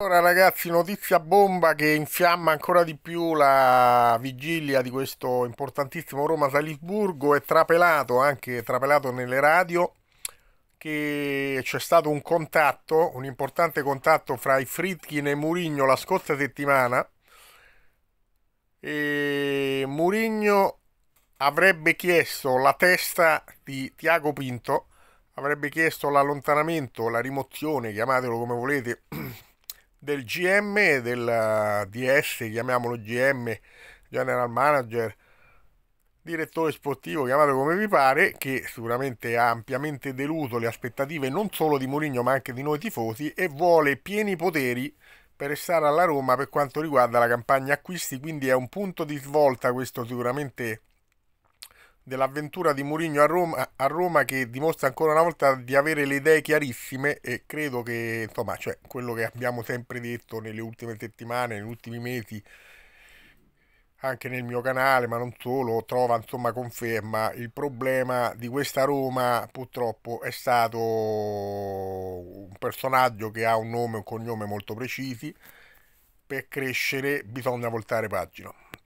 Allora ragazzi, notizia bomba che infiamma ancora di più la vigilia di questo importantissimo Roma-Salisburgo è trapelato, anche trapelato nelle radio, che c'è stato un contatto, un importante contatto fra i Fritkin e Murigno la scorsa settimana e Murigno avrebbe chiesto la testa di Tiago Pinto, avrebbe chiesto l'allontanamento, la rimozione, chiamatelo come volete del GM del eh, DS, chiamiamolo GM, General Manager, direttore sportivo, chiamato come vi pare, che sicuramente ha ampiamente deluso le aspettative non solo di Mourinho ma anche di noi tifosi e vuole pieni poteri per restare alla Roma per quanto riguarda la campagna acquisti, quindi è un punto di svolta questo sicuramente dell'avventura di Mourinho a Roma, a Roma, che dimostra ancora una volta di avere le idee chiarissime e credo che insomma, cioè, quello che abbiamo sempre detto nelle ultime settimane, negli ultimi mesi, anche nel mio canale, ma non solo, trova insomma conferma. Il problema di questa Roma purtroppo è stato un personaggio che ha un nome e un cognome molto precisi. Per crescere bisogna voltare pagina.